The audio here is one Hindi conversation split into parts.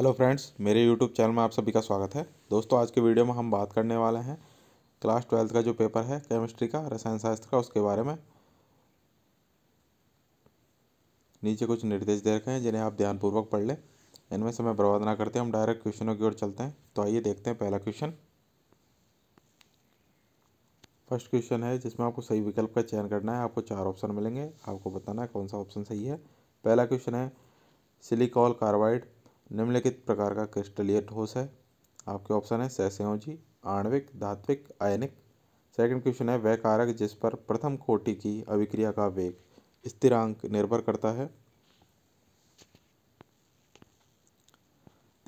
हेलो फ्रेंड्स मेरे यूट्यूब चैनल में आप सभी का स्वागत है दोस्तों आज के वीडियो में हम बात करने वाले हैं क्लास ट्वेल्थ का जो पेपर है केमिस्ट्री का रसायन शास्त्र का उसके बारे में नीचे कुछ निर्देश दे रखे हैं जिन्हें आप ध्यानपूर्वक पढ़ लें इनमें समय बर्बाद ना करते हम डायरेक्ट क्वेश्चनों की ओर चलते हैं तो आइए देखते हैं पहला क्वेश्चन फर्स्ट क्वेश्चन है जिसमें आपको सही विकल्प का चयन करना है आपको चार ऑप्शन मिलेंगे आपको बताना है कौन सा ऑप्शन सही है पहला क्वेश्चन है सिलिकॉल कार्बाइड निम्नलिखित प्रकार का क्रिस्टलीय ठोस है आपके ऑप्शन है सैसेओजी आणविक धात्विक आयनिक सेकंड क्वेश्चन है वह कारक जिस पर प्रथम कोटि की अभिक्रिया का वेग स्थिरांक निर्भर करता है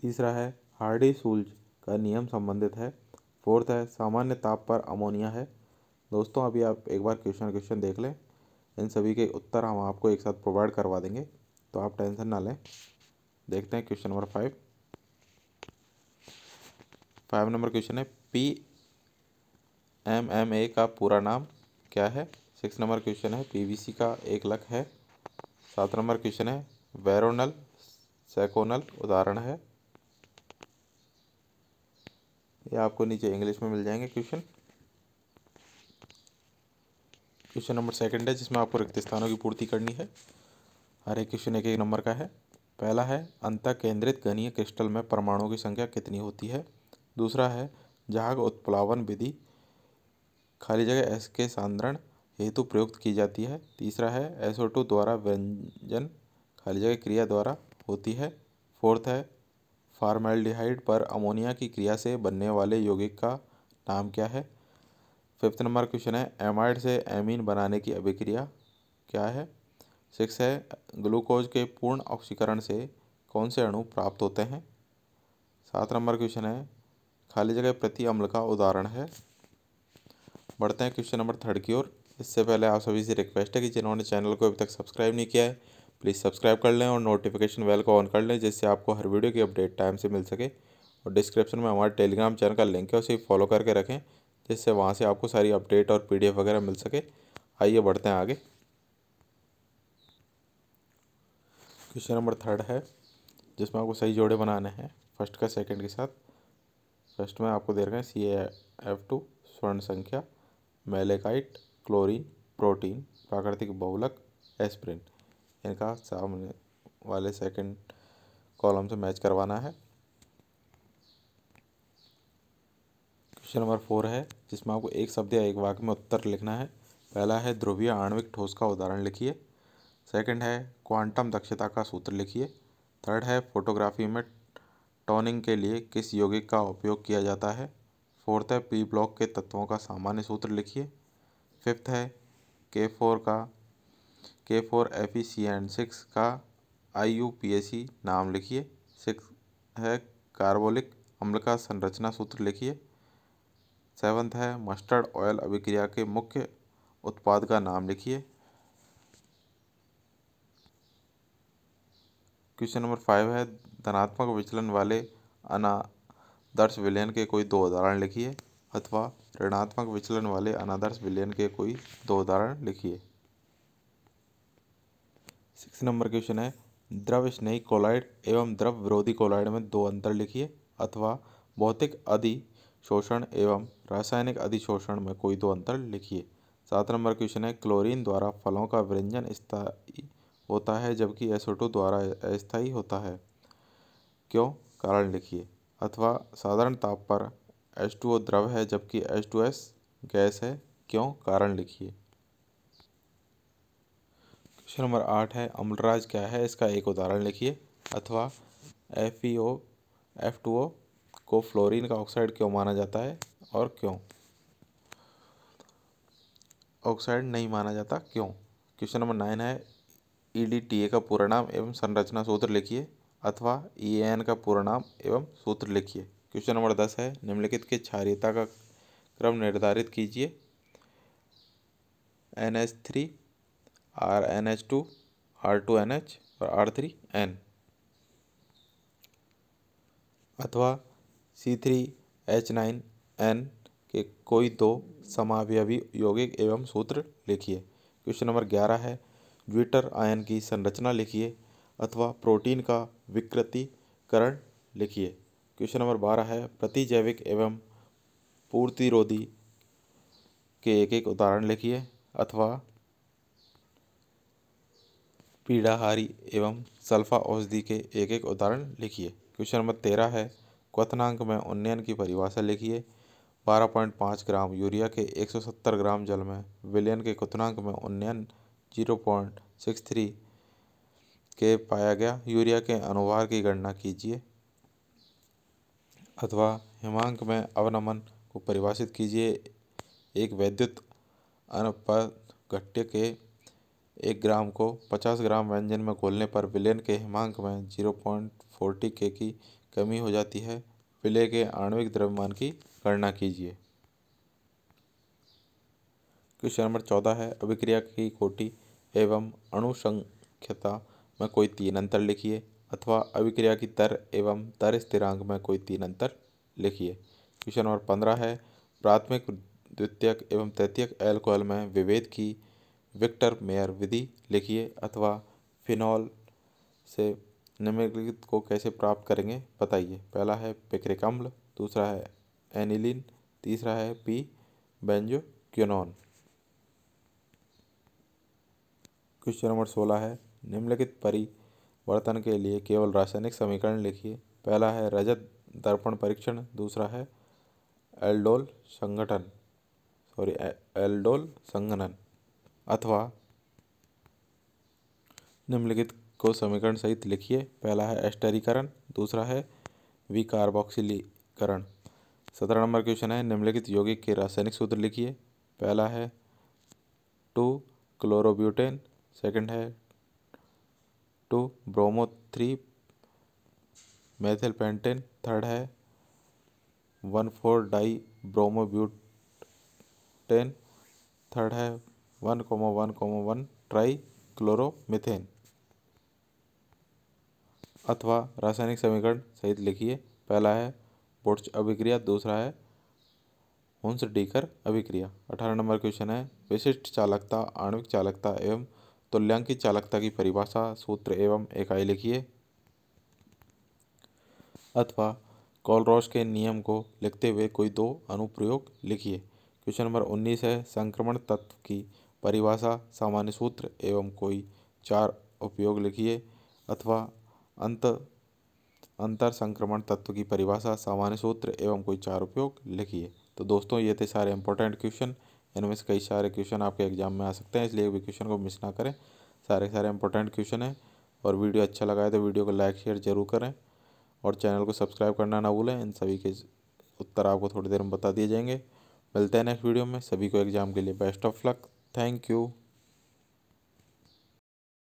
तीसरा है हार्डी सूल्ज का नियम संबंधित है फोर्थ है सामान्य ताप पर अमोनिया है दोस्तों अभी आप एक बार क्वेश्चन क्वेश्चन देख लें इन सभी के उत्तर हम आपको एक साथ प्रोवाइड करवा देंगे तो आप टेंशन ना लें देखते हैं question number five five number question है पी एम एम ए का पूरा नाम क्या है सिक्स नंबर क्वेश्चन है पीवीसी का एक लक है सात नंबर क्वेश्चन है वेरोनल सेकोनल उदाहरण है ये आपको नीचे इंग्लिश में मिल जाएंगे क्वेश्चन क्वेश्चन नंबर सेकंड है जिसमें आपको रिक्त स्थानों की पूर्ति करनी है हर एक क्वेश्चन एक एक नंबर का है पहला है अंत केंद्रित घनीय क्रिस्टल में परमाणु की संख्या कितनी होती है दूसरा है जहाग उत्प्लावन विधि खाली जगह एस के सांद्रण हेतु प्रयुक्त की जाती है तीसरा है एसओ टू द्वारा व्यंजन खाली जगह क्रिया द्वारा होती है फोर्थ है फार्मेल्डिहाइड पर अमोनिया की क्रिया से बनने वाले यौगिक का नाम क्या है फिफ्थ नंबर क्वेश्चन है एमाइड से एमीन बनाने की अभिक्रिया क्या है सिक्स है ग्लूकोज के पूर्ण ऑक्सीकरण से कौन से अणु प्राप्त होते हैं सात नंबर क्वेश्चन है खाली जगह प्रति अम्ल का उदाहरण है बढ़ते हैं क्वेश्चन नंबर थर्ड की ओर इससे पहले आप सभी से रिक्वेस्ट है कि जिन्होंने चैनल को अभी तक सब्सक्राइब नहीं किया है प्लीज़ सब्सक्राइब कर लें और नोटिफिकेशन बेल को ऑन कर लें जिससे आपको हर वीडियो की अपडेट टाइम से मिल सके और डिस्क्रिप्शन में हमारे टेलीग्राम चैनल का लिंक है उसे फॉलो करके रखें जिससे वहाँ से आपको सारी अपडेट और पी वगैरह मिल सके आइए बढ़ते हैं आगे क्वेश्चन नंबर थर्ड है जिसमें आपको सही जोड़े बनाने हैं फर्स्ट का सेकंड के साथ फर्स्ट में आपको दे रखे हैं सी एफ टू स्वर्ण संख्या मेलेकाइट क्लोरीन प्रोटीन प्राकृतिक बहुलक एस्प्रिन इनका सामने वाले सेकंड कॉलम से मैच करवाना है क्वेश्चन नंबर फोर है जिसमें आपको एक शब्द या एक वाक्य में उत्तर लिखना है पहला है ध्रुवीय आणविक ठोस का उदाहरण लिखिए सेकंड है क्वांटम दक्षता का सूत्र लिखिए थर्ड है फोटोग्राफी में टोनिंग के लिए किस यौगिक का उपयोग किया जाता है फोर्थ है पी ब्लॉक के तत्वों का सामान्य सूत्र लिखिए फिफ्थ है के फोर का K four F E C and six का I U P S C नाम लिखिए सिक्स है कार्बोलिक अम्ल का संरचना सूत्र लिखिए सेवन्थ है मस्टर्ड ऑयल अभिक्रिया के मुख्य उत्पाद का नाम लिखिए क्वेश्चन नंबर फाइव है धनात्मक विचलन वाले अनादर्श विलयन के कोई दो उदाहरण लिखिए अथवा ऋणात्मक विचलन वाले अनादर्श विलयन के कोई दो उदाहरण लिखिए सिक्स नंबर क्वेश्चन है द्रव स्नेही कोलाइड एवं द्रव विरोधी कोलाइड में दो अंतर लिखिए अथवा भौतिक अधिशोषण एवं रासायनिक अधिशोषण में कोई दो अंतर लिखिए सात नंबर क्वेश्चन है क्लोरीन द्वारा फलों का व्यंजन स्थायी होता है जबकि एसोटो द्वारा अस्थायी होता है क्यों कारण लिखिए अथवा साधारण ताप पर एच टू ओ द्रव है जबकि एच टू एस गैस है क्यों कारण लिखिए क्वेश्चन नंबर आठ है अम्लराज क्या है इसका एक उदाहरण लिखिए अथवा F E O F two O को फ्लोरीन का ऑक्साइड क्यों माना जाता है और क्यों ऑक्साइड नहीं माना जाता क्यों क्वेश्चन नंबर नाइन है ई e का पूरा नाम एवं संरचना सूत्र लिखिए अथवा ई e का पूरा नाम एवं सूत्र लिखिए क्वेश्चन नंबर दस है निम्नलिखित के क्षारियता का क्रम निर्धारित कीजिए N H three R N H two R two N H और आर थ्री एन अथवा C three H nine N के कोई दो समावयवी यौगिक एवं सूत्र लिखिए क्वेश्चन नंबर ग्यारह है द्विटर आयन की संरचना लिखिए अथवा प्रोटीन का विकृतिकरण लिखिए क्वेश्चन नंबर बारह है प्रतिजैविक एवं पूर्तिरोधी के एक एक उदाहरण लिखिए अथवा पीड़ाहारी एवं सल्फा औषधि के एक एक उदाहरण लिखिए क्वेश्चन नंबर तेरह है क्वथनांक में उन्नयन की परिभाषा लिखिए बारह पॉइंट पाँच ग्राम यूरिया के एक सौ सत्तर ग्राम जल में विलयन के क्वथनांक में उन्नयन जीरो पॉइंट सिक्स थ्री के पाया गया यूरिया के अनुवार की गणना कीजिए अथवा हिमांक में अवनमन को परिभाषित कीजिए एक वैद्युत अनपद घट्य के एक ग्राम को पचास ग्राम व्यंजन में घोलने पर विलयन के हिमांक में जीरो पॉइंट फोर्टी के की कमी हो जाती है विलय के आणविक द्रव्यमान की गणना कीजिए क्वेश्चन नंबर चौदह है अभिक्रिया की कोटि एवं अणुसंख्यता में कोई तीन अंतर लिखिए अथवा अभिक्रिया की दर एवं दर स्थिरांक में कोई तीन अंतर लिखिए क्वेश्चन नंबर पंद्रह है प्राथमिक द्वितीयक एवं तृतीयक एल्कोहल में विभेद की विक्टर मेयर विधि लिखिए अथवा फिनॉल से निम्नलिखित को कैसे प्राप्त करेंगे बताइए पहला है पिक्रिकम्ल दूसरा है एनिलिन तीसरा है P benzoquinone question number सोलह है निम्नलिखित परिवर्तन के लिए केवल रासायनिक समीकरण लिखिए पहला है रजत दर्पण परीक्षण दूसरा है एल्डोल संगठन सॉरी एल्डोल संगठन अथवा निम्नलिखित को समीकरण सहित लिखिए पहला है एस्टरीकरण दूसरा है विकार्बोक्सिलीकरण सत्रह नंबर क्वेश्चन है निम्नलिखित यौगिक के रासायनिक सूत्र लिखिए पहला है टू क्लोरोब्यूटेन सेकंड है two bromo three methyl pentane third है one four dibromo butane third है one comma one comma one trichloromethane अथवा रासायनिक समीकरण सहित लिखिए पहला है बोट्स अभिक्रिया दूसरा है हुंस डीकर अभिक्रिया अठारह नंबर क्वेश्चन है विशिष्ट चालकता आणविक चालकता एवं तुल्यांकित चालकता की परिभाषा सूत्र एवं इकाई लिखिए अथवा कॉलरॉस के नियम को लिखते हुए कोई दो अनुप्रयोग लिखिए क्वेश्चन नंबर उन्नीस है संक्रमण तत्व की परिभाषा सामान्य सूत्र एवं कोई चार उपयोग लिखिए अथवा अंत अंतर संक्रमण तत्व की परिभाषा सामान्य सूत्र एवं कोई चार उपयोग लिखिए तो दोस्तों ये थे सारे इंपॉर्टेंट क्वेश्चन इनमें से कई सारे क्वेश्चन आपके एग्जाम में आ सकते हैं इसलिए भी क्वेश्चन को मिस ना करें सारे सारे इंपॉर्टेंट क्वेश्चन हैं और वीडियो अच्छा लगा है तो वीडियो को लाइक शेयर जरूर करें और चैनल को सब्सक्राइब करना ना भूलें इन सभी के उत्तर आपको थोड़ी देर में बता दिए जाएंगे मिलते हैं नेक्स्ट वीडियो में सभी को एग्ज़ाम के लिए best of luck thank you